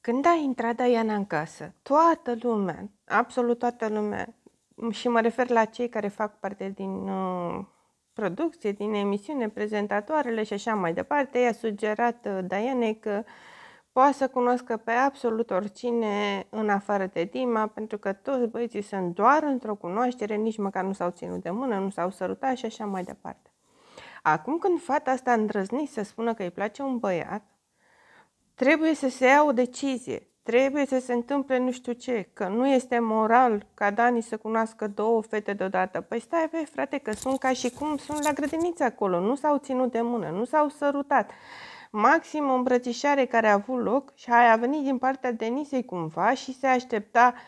Când a intrat Diana în casă, toată lumea, absolut toată lumea, și mă refer la cei care fac parte din uh, producție, din emisiune, prezentatoarele și așa mai departe, i-a sugerat uh, că poate să cunoască pe absolut oricine în afară de Dima, pentru că toți băieții sunt doar într-o cunoaștere, nici măcar nu s-au ținut de mână, nu s-au sărutat și așa mai departe. Acum când fata asta a îndrăznit să spună că îi place un băiat, Trebuie să se ia o decizie, trebuie să se întâmple nu știu ce, că nu este moral ca Dani să cunoască două fete deodată. Păi stai, băi, frate, că sunt ca și cum sunt la grădiniță acolo, nu s-au ținut de mână, nu s-au sărutat. Maxim o îmbrățișare care a avut loc și a venit din partea Denisei cumva și se aștepta uh,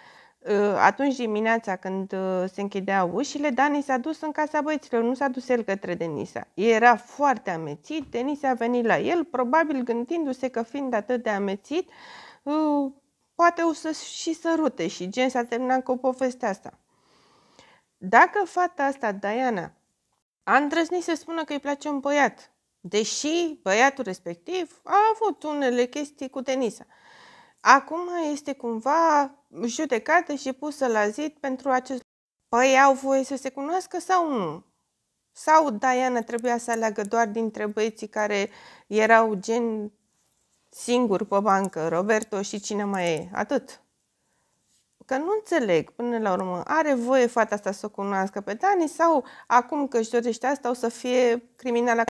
Ă, atunci dimineața când ă, se închideau ușile, Dani s-a dus în casa băieților, nu s-a dus el către Denisa. Era foarte amețit, Denisa a venit la el, probabil gândindu-se că fiind atât de amețit, ă, poate o să și sărute și gen s-a terminat cu povestea asta. Dacă fata asta, Diana, a îndrăznit să spună că îi place un băiat, deși băiatul respectiv a avut unele chestii cu Denisa, Acum este cumva judecată și pusă la zid pentru acest Păi au voie să se cunoască sau nu? Sau Diana trebuia să aleagă doar dintre băieții care erau gen singur pe bancă, Roberto și cine mai e, atât. Că nu înțeleg, până la urmă, are voie fata asta să o cunoască pe Dani sau acum că își dorește asta o să fie criminală?